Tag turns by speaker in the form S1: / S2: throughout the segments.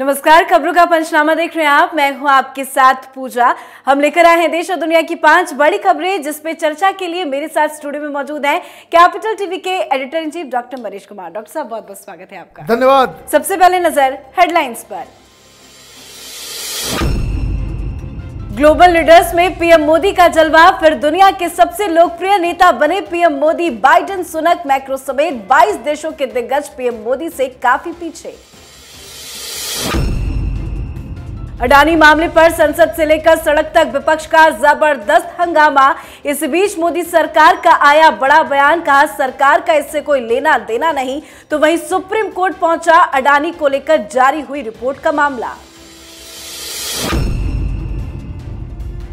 S1: नमस्कार खबरों का पंचनामा देख रहे हैं आप मैं हूं आपके साथ पूजा हम लेकर आए हैं देश और दुनिया की पांच बड़ी खबरें जिस पे चर्चा के लिए मेरे साथ स्टूडियो में मौजूद हैं कैपिटल टीवी के editor in chief doctor Marish Kumar doctor साहब बहुत बहुत स्वागत है आपका धन्यवाद सबसे पहले नजर हेडलाइंस पर ग्लोबल लीडर्स में पीएम मोदी का जलवा फिर दुनिया के सबसे लोकप्रिय नेता बने PM Modi Biden Sunak Macron समेत 22 देशों के दिग्गज पीएम मोदी से काफी पीछे अडानी मामले पर संसद से लेकर सड़क तक विपक्ष का जबरदस्त हंगामा इस बीच मोदी सरकार का आया बड़ा बयान कहा सरकार का इससे कोई लेना देना नहीं तो वहीं सुप्रीम कोर्ट पहुंचा अडानी को लेकर जारी हुई रिपोर्ट का मामला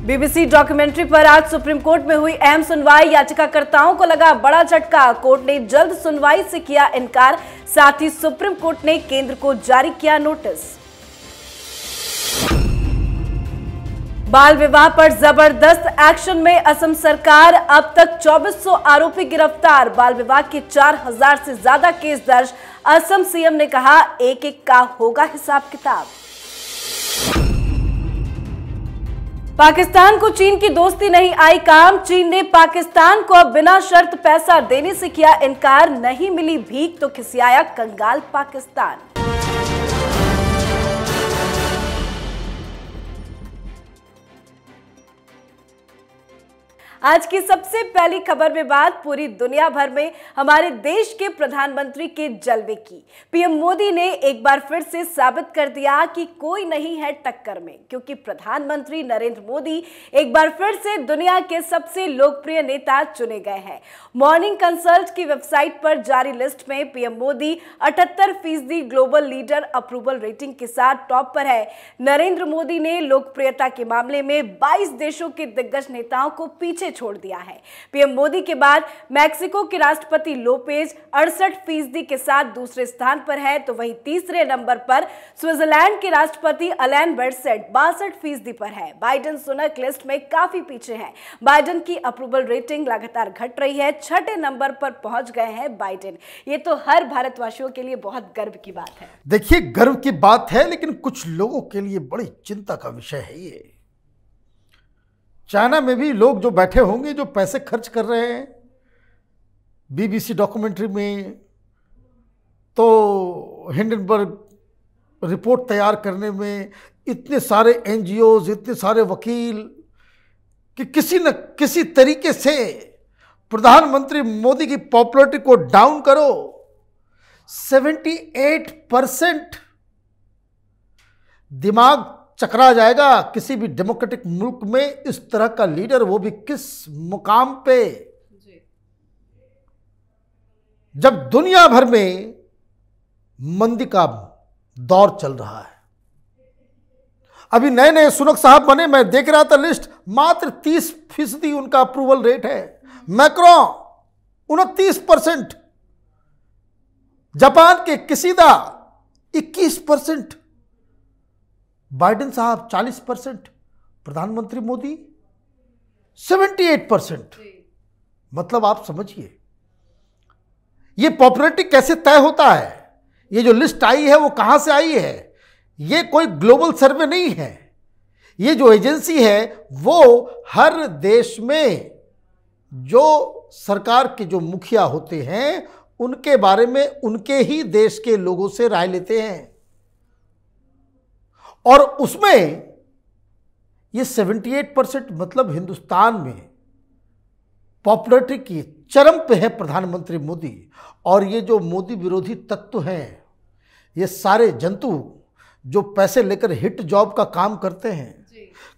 S1: बीबीसी डॉक्यूमेंट्री पर आज सुप्रीम कोर्ट में हुई अहम सुनवाई याचिकाकर्ताओं को लगा बड़ा झटका कोर्ट ने जल्द सुनवाई से किया इनकार साथ ही सुप्रीम कोर्ट ने केंद्र को जारी किया नोटिस बाल विवाह पर जबरदस्त एक्शन में असम सरकार अब तक 2400 आरोपी गिरफ्तार बाल विवाह के 4000 से ज्यादा केस दर्ज असम सीएम ने कहा एक एक का होगा हिसाब किताब पाकिस्तान को चीन की दोस्ती नहीं आई काम चीन ने पाकिस्तान को अब बिना शर्त पैसा देने से किया इनकार नहीं मिली भीख तो खिसियाया कंगाल पाकिस्तान आज की सबसे पहली खबर में बात पूरी दुनिया भर में हमारे देश के प्रधानमंत्री के जलवे की पीएम मोदी ने एक बार फिर से साबित कर दिया कि कोई नहीं है टक्कर में क्योंकि प्रधानमंत्री नरेंद्र मोदी एक बार फिर से दुनिया के सबसे लोकप्रिय नेता चुने गए हैं मॉर्निंग कंसल्ट की वेबसाइट पर जारी लिस्ट में पीएम मोदी अठहत्तर फीसदी ग्लोबल लीडर अप्रूवल रेटिंग के साथ टॉप पर है नरेंद्र मोदी ने लोकप्रियता के मामले में बाईस देशों के दिग्गज नेताओं को पीछे छोड़ दिया है पीएम मोदी के बाद मैक्सिको के राष्ट्रपति लोपेज अड़सठ फीसदी के साथ दूसरे स्थान पर है तो वहीं तीसरे नंबर पर स्विट्जरलैंड के राष्ट्रपति अलैन बर्डसेट बासठ फीसदी पर है बाइडन सुनक लिस्ट में काफी पीछे है बाइडन की अप्रूवल रेटिंग लगातार घट रही है छठे नंबर पर पहुंच गए हैं बाइडेन ये तो हर भारतवासियों के लिए बहुत गर्व की बात है
S2: देखिए गर्व की बात है लेकिन कुछ लोगों के लिए बड़ी चिंता का विषय है ये चाइना में भी लोग जो बैठे होंगे जो पैसे खर्च कर रहे हैं बीबीसी डॉक्यूमेंट्री में तो हिंडनबर्ग रिपोर्ट तैयार करने में इतने सारे एन इतने सारे वकील कि किसी न किसी तरीके से प्रधानमंत्री मोदी की पॉपुलरिटी को डाउन करो 78 परसेंट दिमाग चकरा जाएगा किसी भी डेमोक्रेटिक मुल्क में इस तरह का लीडर वो भी किस मुकाम पे जब दुनिया भर में मंदी का दौर चल रहा है अभी नए नए सुनक साहब बने मैं देख रहा था लिस्ट मात्र 30 फीसदी उनका अप्रूवल रेट है मैक्रो उनतीस परसेंट जापान के किसीदा 21 परसेंट बाइडेन साहब 40 परसेंट प्रधानमंत्री मोदी 78 परसेंट मतलब आप समझिए ये पॉपुलरिटी कैसे तय होता है ये जो लिस्ट आई है वो कहां से आई है ये कोई ग्लोबल सर्वे नहीं है ये जो एजेंसी है वो हर देश में जो सरकार के जो मुखिया होते हैं उनके बारे में उनके ही देश के लोगों से राय लेते हैं और उसमें ये 78 परसेंट मतलब हिंदुस्तान में पॉपुलरिटी की चरम पे है प्रधानमंत्री मोदी और ये जो मोदी विरोधी तत्व हैं ये सारे जंतु जो पैसे लेकर हिट जॉब का काम करते हैं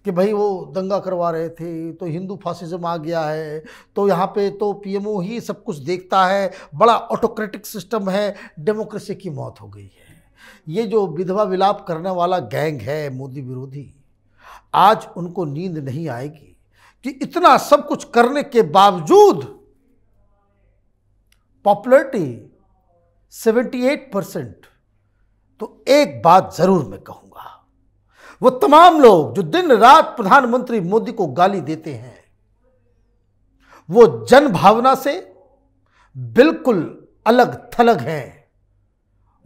S2: कि भाई वो दंगा करवा रहे थे तो हिंदू फासिज्म आ गया है तो यहाँ पे तो पीएमओ ही सब कुछ देखता है बड़ा ऑटोक्रेटिक सिस्टम है डेमोक्रेसी की मौत हो गई है ये जो विधवा विलाप करने वाला गैंग है मोदी विरोधी आज उनको नींद नहीं आएगी कि इतना सब कुछ करने के बावजूद पॉपुलरिटी 78 परसेंट तो एक बात जरूर मैं कहूंगा वो तमाम लोग जो दिन रात प्रधानमंत्री मोदी को गाली देते हैं वो जन भावना से बिल्कुल अलग थलग हैं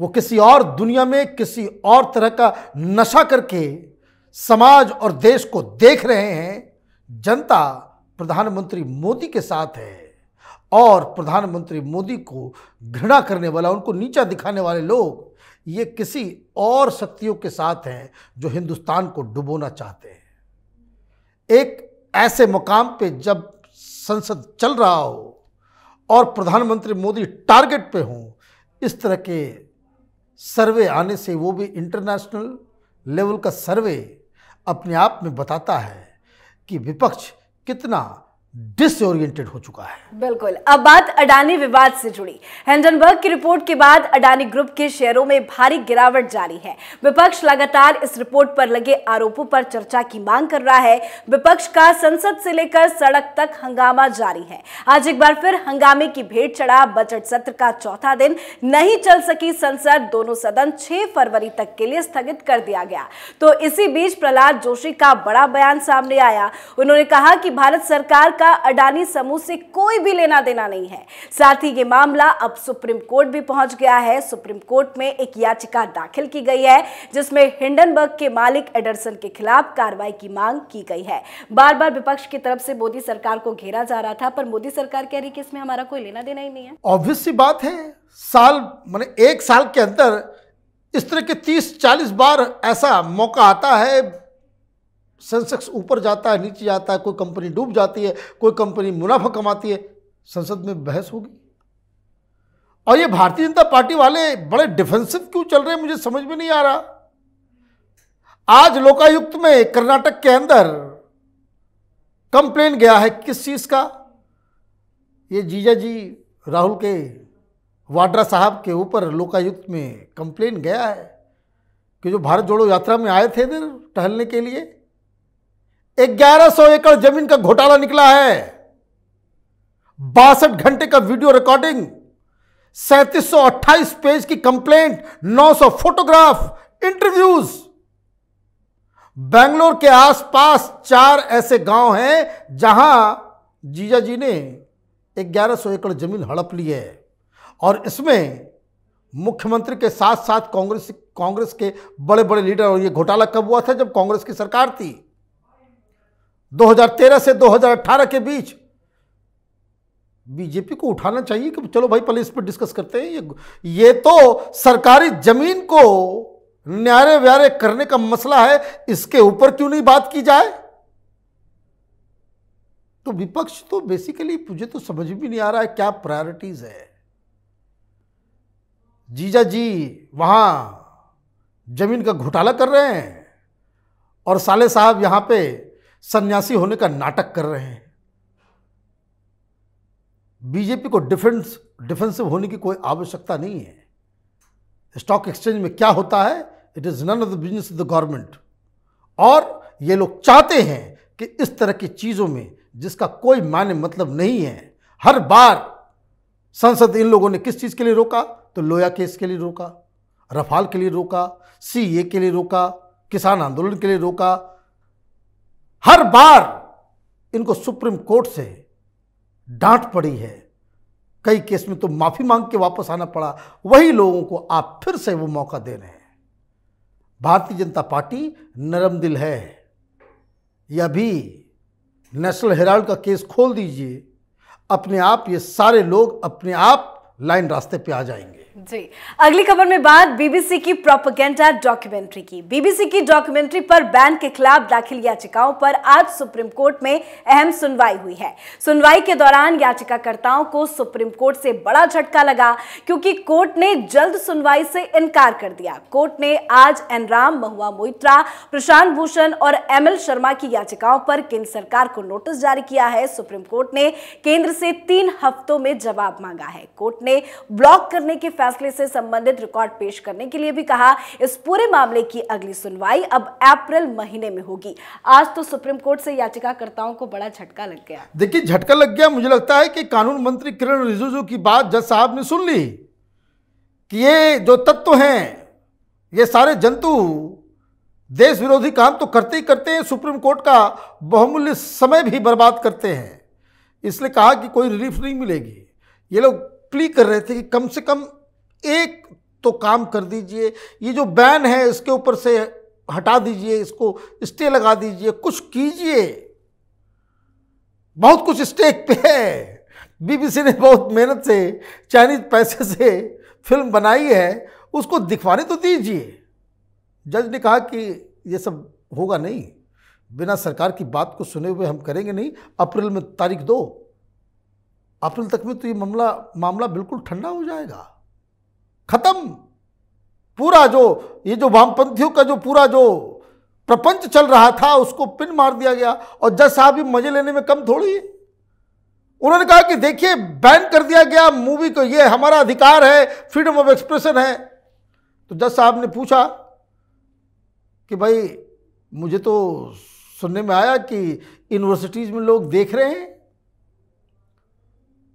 S2: वो किसी और दुनिया में किसी और तरह का नशा करके समाज और देश को देख रहे हैं जनता प्रधानमंत्री मोदी के साथ है और प्रधानमंत्री मोदी को घृणा करने वाला उनको नीचा दिखाने वाले लोग ये किसी और शक्तियों के साथ हैं जो हिंदुस्तान को डुबोना चाहते हैं एक ऐसे मुकाम पे जब संसद चल रहा हो और प्रधानमंत्री मोदी टारगेट पे हों इस तरह के सर्वे आने से वो भी इंटरनेशनल लेवल का सर्वे अपने आप में बताता है कि विपक्ष कितना डिसओरिएंटेड हो चुका
S1: है बिल्कुल अब बात अडानी विवाद से जुड़ी हेंडनबर्ग की रिपोर्ट के बाद अडानी ग्रुप के शेयरों में भारी गिरावट जारी है विपक्ष लगातार इस रिपोर्ट पर लगे आरोपों पर चर्चा की मांग कर रहा है विपक्ष का संसद से लेकर सड़क तक हंगामा जारी है आज एक बार फिर हंगामे की भेंट चढ़ा बजट सत्र का चौथा दिन नहीं चल सकी संसद दोनों सदन छह फरवरी तक के लिए स्थगित कर दिया गया तो इसी बीच प्रहलाद जोशी का बड़ा बयान सामने आया उन्होंने कहा कि भारत सरकार का अडानी समूह से कोई भी लेना देना नहीं है साथ ही ये मामला अब सुप्रीम कोर्ट भी पहुंच गया है सुप्रीम कोर्ट में एक याचिका दाखिल की गई है जिसमें हिंडनबर्ग के मालिक एडरसन के खिलाफ कार्रवाई की मांग की गई है बार बार विपक्ष की तरफ से मोदी सरकार को घेरा जा रहा था पर मोदी सरकार कह रही कि इसमें हमारा कोई लेना देना ही नहीं है
S2: ऑब्वियस बात है साल मैंने एक साल के अंदर इस तरह के 30-40 बार ऐसा मौका आता है सेंसेक्स ऊपर जाता है नीचे जाता है कोई कंपनी डूब जाती है कोई कंपनी मुनाफा कमाती है संसद में बहस होगी और ये भारतीय जनता पार्टी वाले बड़े डिफेंसिव क्यों चल रहे हैं मुझे समझ में नहीं आ रहा आज लोकायुक्त में कर्नाटक के अंदर कंप्लेन गया है किस चीज़ का ये जीजा जी राहुल के वाड्रा साहब के ऊपर लोकायुक्त में कंप्लेन गया है कि जो भारत जोड़ो यात्रा में आए थे इधर टहलने के लिए 1100 एकड़ जमीन का घोटाला निकला है बासठ घंटे का वीडियो रिकॉर्डिंग सैंतीस पेज की कंप्लेंट 900 फोटोग्राफ इंटरव्यूज बेंगलोर के आसपास चार ऐसे गांव हैं जहां जीजा जी ने 1100 एकड़ जमीन हड़प ली है और इसमें मुख्यमंत्री के साथ साथ कांग्रेस कांग्रेस के बड़े बड़े लीडर और ये घोटाला कब हुआ था जब कांग्रेस की सरकार थी 2013 से 2018 के बीच बीजेपी को उठाना चाहिए कि चलो भाई पहले इस पर डिस्कस करते हैं ये ये तो सरकारी जमीन को न्यारे व्यारे करने का मसला है इसके ऊपर क्यों नहीं बात की जाए तो विपक्ष तो बेसिकली मुझे तो समझ भी नहीं आ रहा है क्या प्रायोरिटीज है जीजा जी वहां जमीन का घोटाला कर रहे हैं और साले साहब यहां पे सन्यासी होने का नाटक कर रहे हैं बीजेपी को डिफेंस डिफेंसिव होने की कोई आवश्यकता नहीं है स्टॉक एक्सचेंज में क्या होता है it is none of the business of the government और ये लोग चाहते हैं कि इस तरह की चीज़ों में जिसका कोई मान्य मतलब नहीं है हर बार संसद इन लोगों ने किस चीज़ के लिए रोका तो लोया केस के लिए रोका रफाल के लिए रोका सीए के लिए रोका किसान आंदोलन के लिए रोका हर बार इनको सुप्रीम कोर्ट से डांट पड़ी है कई केस में तो माफ़ी मांग के वापस आना पड़ा वही लोगों को आप फिर से वो मौका दे रहे हैं भारतीय जनता पार्टी नरम दिल है यह भी नेशनल हेराल्ड का केस खोल दीजिए अपने आप ये सारे लोग अपने आप लाइन रास्ते पे आ जाएंगे
S1: जी अगली खबर में बात बीबीसी की प्रोपोगेंडा डॉक्यूमेंट्री की बीबीसी की डॉक्यूमेंट्री पर बैन के खिलाफ दाखिल याचिकाओं पर आज सुप्रीम कोर्ट में अहम सुनवाई हुई है सुनवाई के दौरान याचिकाकर्ताओं को सुप्रीम कोर्ट से बड़ा झटका लगा क्योंकि कोर्ट ने जल्द सुनवाई से इनकार कर दिया कोर्ट ने आज एनराम महुआ मोइत्रा प्रशांत भूषण और एम एल शर्मा की याचिकाओं पर केंद्र सरकार को नोटिस जारी किया है सुप्रीम कोर्ट ने केंद्र से तीन हफ्तों में जवाब मांगा है कोर्ट ने ब्लॉक करने के फैसले से संबंधित रिकॉर्ड पेश करने के लिए भी कहा इस पूरे मामले की अगली सुनवाई अब अप्रैल महीने में होगी आज तो सुप्रीम कोर्ट से याचिकाकर्ताओं को बड़ा झटका लग गया
S2: देखिए झटका लग गया मुझे लगता है कि कानून मंत्री किरण रिजिजू की बात जज साहब ने सुन ली कि ये जो तत्व हैं ये सारे जंतु देश विरोधी काम तो करते ही करते हैं सुप्रीम कोर्ट का बहुमूल्य समय भी बर्बाद करते हैं इसलिए कहा कि कोई रिलीफ नहीं मिलेगी ये लोग प्ली कर रहे थे कि कम से कम एक तो काम कर दीजिए ये जो बैन है इसके ऊपर से हटा दीजिए इसको स्टे लगा दीजिए कुछ कीजिए बहुत कुछ स्टेक पे है बीबीसी ने बहुत मेहनत से चाइनीज पैसे से फिल्म बनाई है उसको दिखवाने तो दीजिए जज ने कहा कि ये सब होगा नहीं बिना सरकार की बात को सुने हुए हम करेंगे नहीं अप्रैल में तारीख दो अप्रैल तक में तो ये मामला मामला बिल्कुल ठंडा हो जाएगा खत्म पूरा जो ये जो वामपंथियों का जो पूरा जो प्रपंच चल रहा था उसको पिन मार दिया गया और जज साहब भी मजे लेने में कम थोड़ी है उन्होंने कहा कि देखिए बैन कर दिया गया मूवी को ये हमारा अधिकार है फ्रीडम ऑफ एक्सप्रेशन है तो जज साहब ने पूछा कि भाई मुझे तो सुनने में आया कि यूनिवर्सिटीज में लोग देख रहे हैं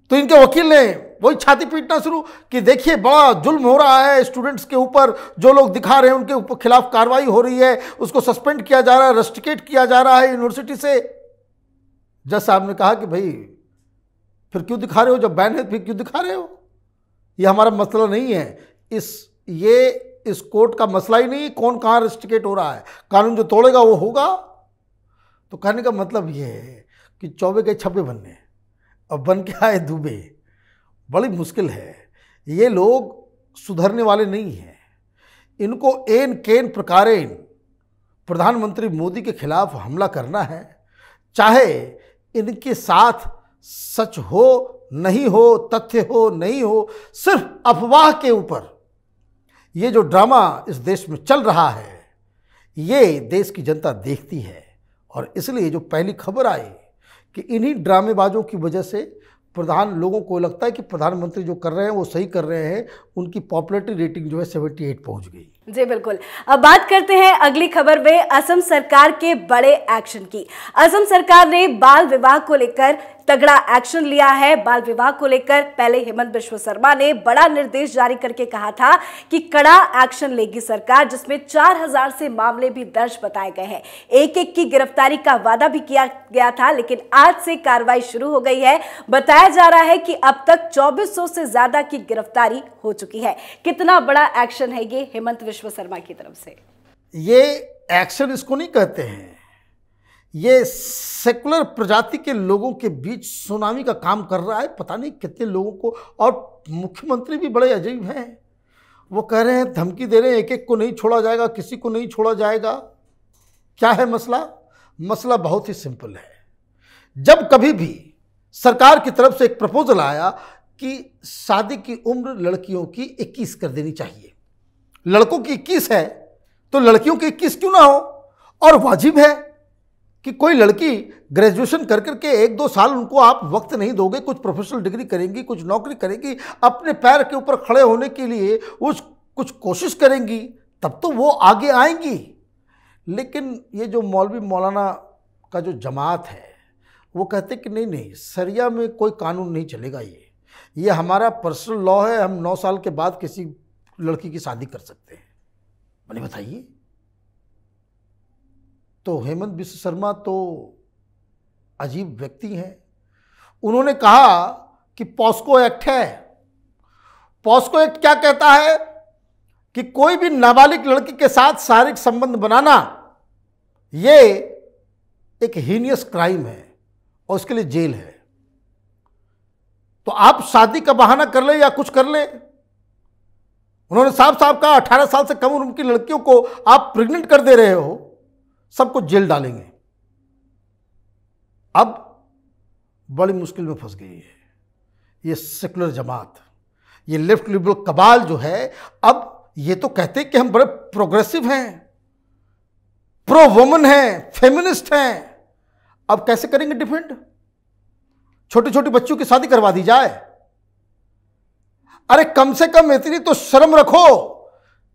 S2: तो इनके वकील ने वही छाती पीटना शुरू कि देखिए बड़ा जुल्म हो रहा है स्टूडेंट्स के ऊपर जो लोग दिखा रहे हैं उनके ऊपर खिलाफ कार्रवाई हो रही है उसको सस्पेंड किया जा रहा है रस्टिकेट किया जा रहा है यूनिवर्सिटी से जज साहब ने कहा कि भाई फिर क्यों दिखा रहे हो जब बैन है फिर क्यों दिखा रहे हो ये हमारा मसला नहीं है इस ये इस कोर्ट का मसला ही नहीं कौन कहाँ रस्टिकेट हो रहा है कानून जो तोड़ेगा वो होगा तो कहने का मतलब ये है कि चौबे के छपे बनने अब बन के आए दुबे बड़ी मुश्किल है ये लोग सुधरने वाले नहीं हैं इनको एन केन प्रकारेन प्रधानमंत्री मोदी के खिलाफ हमला करना है चाहे इनके साथ सच हो नहीं हो तथ्य हो नहीं हो सिर्फ अफवाह के ऊपर ये जो ड्रामा इस देश में चल रहा है ये देश की जनता देखती है और इसलिए जो पहली खबर आई कि इन्हीं ड्रामेबाजों की वजह से प्रधान लोगों को लगता है कि प्रधानमंत्री जो कर रहे हैं वो सही कर रहे हैं उनकी पॉपुलरिटी रेटिंग जो है 78 पहुंच गई
S1: जी बिल्कुल अब बात करते हैं अगली खबर में असम सरकार के बड़े एक्शन की असम सरकार ने बाल विवाह को लेकर तगड़ा एक्शन लिया है बाल विवाह को लेकर पहले हेमंत बिश्व शर्मा ने बड़ा निर्देश जारी करके कहा था कि कड़ा एक्शन लेगी सरकार जिसमें 4000 से मामले भी दर्ज बताए गए हैं एक एक की गिरफ्तारी का वादा भी किया गया था लेकिन आज से कार्रवाई शुरू हो गई है बताया जा रहा है कि अब तक चौबीस से ज्यादा की गिरफ्तारी हो चुकी है कितना बड़ा एक्शन है ये हेमंत विश्व शर्मा की तरफ से
S2: ये एक्शन इसको नहीं कहते हैं ये सेकुलर प्रजाति के लोगों के बीच सुनामी का काम कर रहा है पता नहीं कितने लोगों को और मुख्यमंत्री भी बड़े अजीब हैं वो कह रहे हैं धमकी दे रहे हैं एक एक को नहीं छोड़ा जाएगा किसी को नहीं छोड़ा जाएगा क्या है मसला मसला बहुत ही सिंपल है जब कभी भी सरकार की तरफ से एक प्रपोजल आया कि शादी की उम्र लड़कियों की इक्कीस कर देनी चाहिए लड़कों की इक्कीस है तो लड़कियों की इक्कीस क्यों ना हो और वाजिब है कि कोई लड़की ग्रेजुएशन कर करके एक दो साल उनको आप वक्त नहीं दोगे कुछ प्रोफेशनल डिग्री करेंगी कुछ नौकरी करेंगी अपने पैर के ऊपर खड़े होने के लिए उस कुछ कोशिश करेंगी तब तो वो आगे आएंगी लेकिन ये जो मौलवी मौलाना का जो जमात है वो कहते कि नहीं नहीं सरिया में कोई कानून नहीं चलेगा ये ये हमारा पर्सनल लॉ है हम नौ साल के बाद किसी लड़की की शादी कर सकते हैं मैंने बताइए तो हेमंत विश्व शर्मा तो अजीब व्यक्ति हैं उन्होंने कहा कि पॉस्को एक्ट है पॉस्को एक्ट क्या कहता है कि कोई भी नाबालिग लड़की के साथ शारीरिक संबंध बनाना ये एक हीनियस क्राइम है और उसके लिए जेल है तो आप शादी का बहाना कर ले या कुछ कर ले उन्होंने साफ साफ कहा 18 साल से कम उम्र की लड़कियों को आप प्रेग्नेंट कर दे रहे हो सबको जेल डालेंगे अब बड़ी मुश्किल में फंस गई है ये सेकुलर जमात ये लेफ्ट लिबरल कबाल जो है अब ये तो कहते कि हम बड़े प्रोग्रेसिव हैं प्रो वुमन हैं फेमिनिस्ट हैं अब कैसे करेंगे डिफेंड छोटे छोटे बच्चों की शादी करवा दी जाए अरे कम से कम इतनी तो शर्म रखो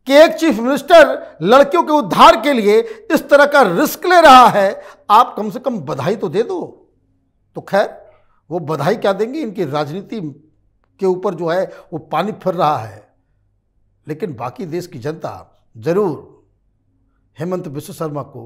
S2: कि एक चीफ मिनिस्टर लड़कियों के उद्धार के लिए इस तरह का रिस्क ले रहा है आप कम से कम बधाई तो दे दो तो खैर वो बधाई क्या देंगे इनकी राजनीति के ऊपर जो है वो पानी फिर रहा है लेकिन बाकी देश की जनता जरूर हेमंत विश्व शर्मा को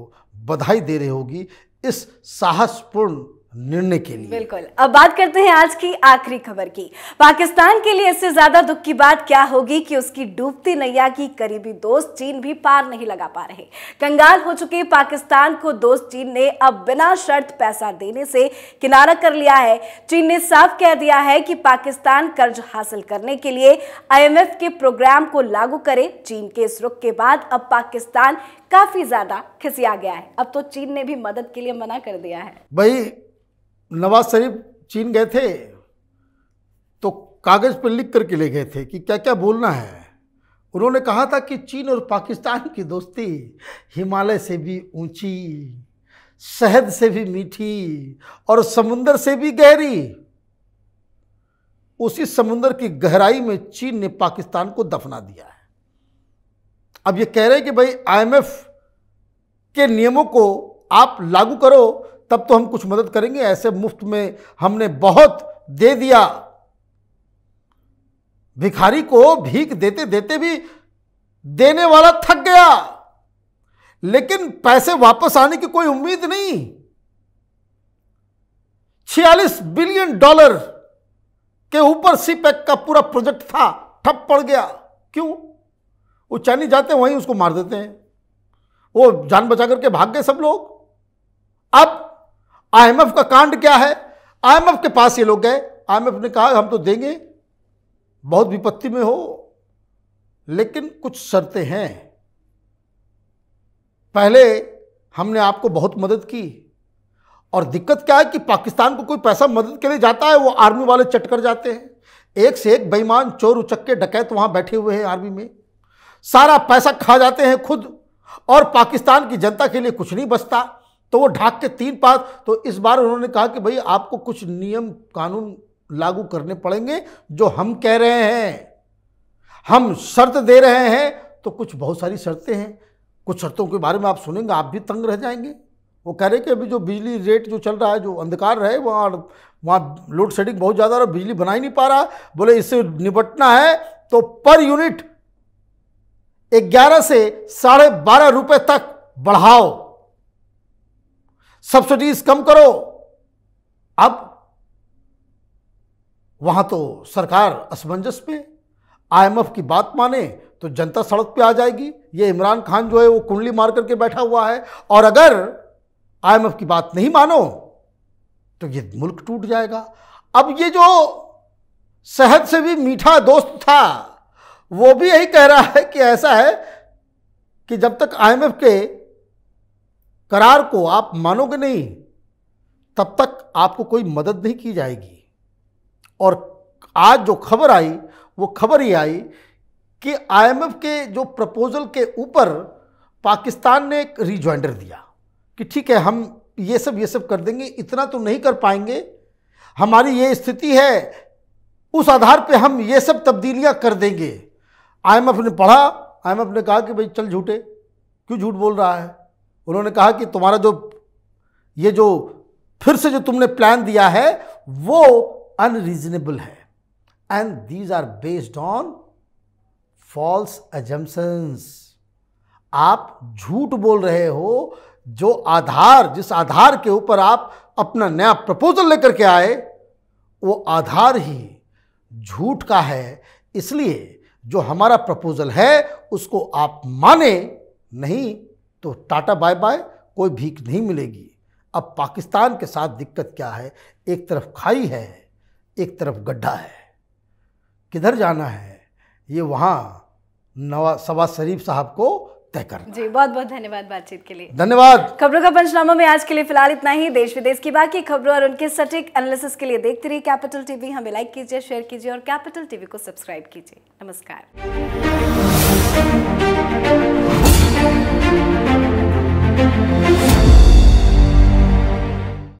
S2: बधाई दे रही होगी इस साहसपूर्ण निर्णय के लिए
S1: बिल्कुल अब बात करते हैं आज की आखिरी खबर की पाकिस्तान के लिए इससे ज्यादा दुख की बात क्या होगी कि उसकी डूबती नैया की करीबी दोस्त चीन भी पार नहीं लगा पा रहे कंगाल हो चुके पाकिस्तान को दोस्त चीन ने अब बिना शर्त पैसा देने से किनारा कर लिया है चीन ने साफ कह दिया है कि पाकिस्तान कर्ज हासिल करने के लिए आई के प्रोग्राम को लागू करे चीन के इस रुख के बाद अब पाकिस्तान काफी ज्यादा खिसिया गया है अब तो चीन ने भी मदद के लिए मना कर दिया है
S2: भाई नवाज शरीफ चीन गए थे तो कागज़ पर लिख करके ले गए थे कि क्या क्या बोलना है उन्होंने कहा था कि चीन और पाकिस्तान की दोस्ती हिमालय से भी ऊंची शहद से भी मीठी और समुंदर से भी गहरी उसी समुंदर की गहराई में चीन ने पाकिस्तान को दफना दिया है अब ये कह रहे हैं कि भाई आईएमएफ के नियमों को आप लागू करो तब तो हम कुछ मदद करेंगे ऐसे मुफ्त में हमने बहुत दे दिया भिखारी को भीख देते देते भी देने वाला थक गया लेकिन पैसे वापस आने की कोई उम्मीद नहीं छियालीस बिलियन डॉलर के ऊपर सीपैक e का पूरा प्रोजेक्ट था ठप पड़ गया क्यों वो चाइनीज जाते हैं वहीं उसको मार देते हैं वो जान बचा करके भाग गए सब लोग अब आईएमएफ का कांड क्या है आईएमएफ के पास ये लोग गए आईएमएफ ने कहा हम तो देंगे बहुत विपत्ति में हो लेकिन कुछ शर्तें हैं पहले हमने आपको बहुत मदद की और दिक्कत क्या है कि पाकिस्तान को कोई पैसा मदद के लिए जाता है वो आर्मी वाले चट कर जाते हैं एक से एक बेईमान चोर उचक्के डकैत वहां बैठे हुए हैं आर्मी में सारा पैसा खा जाते हैं खुद और पाकिस्तान की जनता के लिए कुछ नहीं बचता तो वो ढाक के तीन पास तो इस बार उन्होंने कहा कि भाई आपको कुछ नियम कानून लागू करने पड़ेंगे जो हम कह रहे हैं हम शर्त दे रहे हैं तो कुछ बहुत सारी शर्तें हैं कुछ शर्तों के बारे में आप सुनेंगे आप भी तंग रह जाएंगे वो कह रहे कि अभी जो बिजली रेट जो चल रहा है जो अंधकार रहे वहाँ वहाँ लोड शेडिंग बहुत ज़्यादा रहा बिजली बना ही नहीं पा रहा बोले इससे निपटना है तो पर यूनिट ग्यारह से साढ़े बारह रुपये तक बढ़ाओ सब्सिडीज कम करो अब वहां तो सरकार असमंजस में आईएमएफ की बात माने तो जनता सड़क पे आ जाएगी ये इमरान खान जो है वो कुंडली मार करके बैठा हुआ है और अगर आईएमएफ की बात नहीं मानो तो ये मुल्क टूट जाएगा अब ये जो शहद से भी मीठा दोस्त था वो भी यही कह रहा है कि ऐसा है कि जब तक आईएमएफ के करार को आप मानोगे नहीं तब तक आपको कोई मदद नहीं की जाएगी और आज जो खबर आई वो खबर ये आई कि आईएमएफ के जो प्रपोजल के ऊपर पाकिस्तान ने एक रिज्वाइंडर दिया कि ठीक है हम ये सब ये सब कर देंगे इतना तो नहीं कर पाएंगे हमारी ये स्थिति है उस आधार पे हम ये सब तब्दीलियां कर देंगे आईएमएफ ने पढ़ा आईएमएफ ने कहा कि भाई चल झूठे क्यों झूठ बोल रहा है उन्होंने कहा कि तुम्हारा जो ये जो फिर से जो तुमने प्लान दिया है वो अनरीजनेबल है and these are based on false assumptions आप झूठ बोल रहे हो जो आधार जिस आधार के ऊपर आप अपना नया प्रपोजल लेकर के आए वो आधार ही झूठ का है इसलिए जो हमारा प्रपोजल है उसको आप माने नहीं तो टाटा बाय बाय कोई भीख नहीं मिलेगी अब पाकिस्तान के साथ दिक्कत क्या है एक तरफ खाई है एक तरफ गड्ढा है किधर जाना है ये वहाँ नवाज शबाज शरीफ साहब को तय कर
S1: जी बहुत बहुत धन्यवाद बातचीत के लिए धन्यवाद खबरों का पंचनामा में आज के लिए फिलहाल इतना ही देश विदेश की बाकी खबरों और उनके सटीक एनालिसिस के लिए देखते रहिए कैपिटल टीवी हमें लाइक कीजिए शेयर कीजिए और कैपिटल टीवी को सब्सक्राइब कीजिए नमस्कार